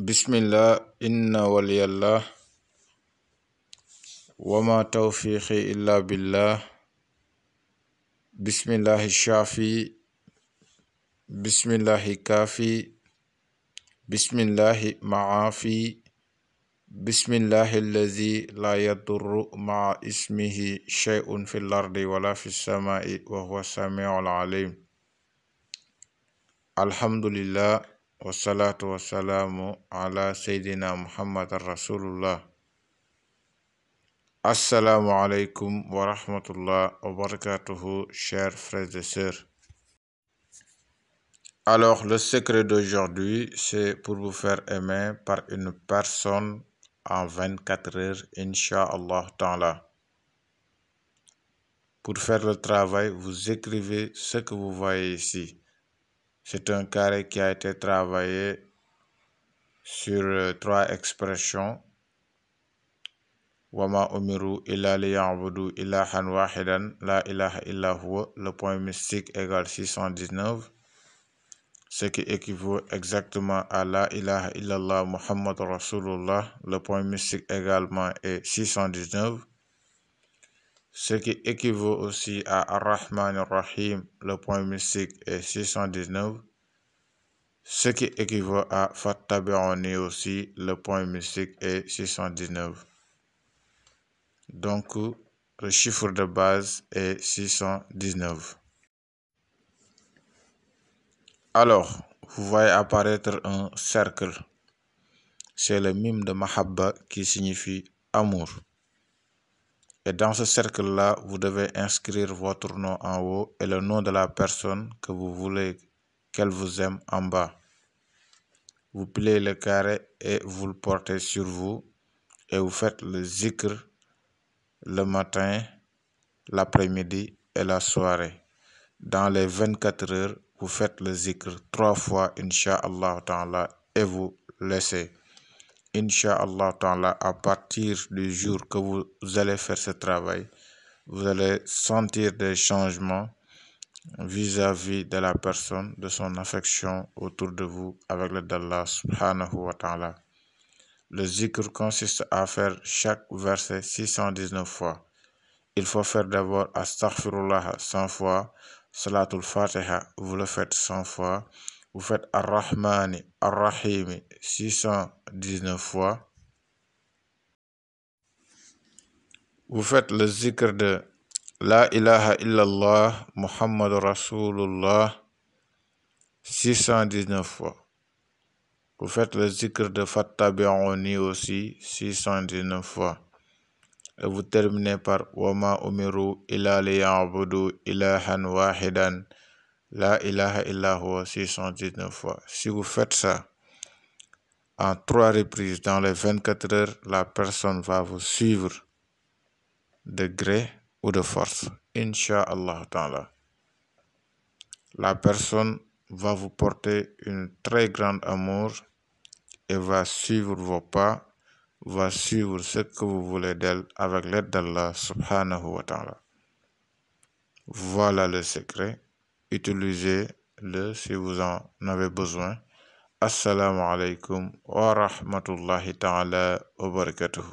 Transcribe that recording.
بسم الله إن ولي الله وما توفيقي إلا بالله بسم الله الشافي بسم الله كافي بسم الله معافي بسم الله الذي لا يضر مع اسمه شيء في الأرض ولا في السماء وهو السميع العليم الحمد لله wasalaatu wasalaamu ala muhammad rasulullah wa rahmatullah wa barakatuhu chers frères et sœurs alors le secret d'aujourd'hui c'est pour vous faire aimer par une personne en 24 heures insha'Allah ta'ala pour faire le travail vous écrivez ce que vous voyez ici c'est un carré qui a été travaillé sur euh, trois expressions. Wama umiru illa liya'budu ilahan wahidan la ilaha illa huwa. Le point mystique égale 619, ce qui équivaut exactement à la ilaha illallah Muhammad Rasulullah. Le point mystique également est 619 ce qui équivaut aussi à Ar-Rahman Ar-Rahim, le point mystique est 619, ce qui équivaut à Fattabi'ani aussi, le point mystique est 619. Donc, le chiffre de base est 619. Alors, vous voyez apparaître un cercle. C'est le mime de Mahabba qui signifie amour. Et dans ce cercle-là, vous devez inscrire votre nom en haut et le nom de la personne que vous voulez qu'elle vous aime en bas. Vous pliez le carré et vous le portez sur vous et vous faites le zikr le matin, l'après-midi et la soirée. Dans les 24 heures, vous faites le zikr trois fois, Inch'Allah et vous laissez. Insha Allah Ta'ala, à partir du jour que vous allez faire ce travail, vous allez sentir des changements vis-à-vis de la personne, de son affection autour de vous avec le d'Allah subhanahu wa Le zikr consiste à faire chaque verset 619 fois. Il faut faire d'abord Astaghfirullah 100 fois, Salatul Fatiha, vous le faites 100 fois, vous faites ar rahman ar 619 fois. Vous faites le zikr de La ilaha illallah, Muhammad Rasulullah 619 fois. Vous faites le zikr de Fattabi'uni aussi 619 fois. Et vous terminez par Wama umiru ila liya'budu ilahan wahidan la ilaha illahua 619 fois. Si vous faites ça en trois reprises dans les 24 heures, la personne va vous suivre de gré ou de force. Inch'Allah La personne va vous porter une très grande amour et va suivre vos pas, va suivre ce que vous voulez d'elle avec l'aide d'Allah subhanahu wa ta'ala. Voilà le secret utilisez-le si vous en avez besoin. Assalamu alaikum wa rahmatullahi ta'ala wa barakatuh.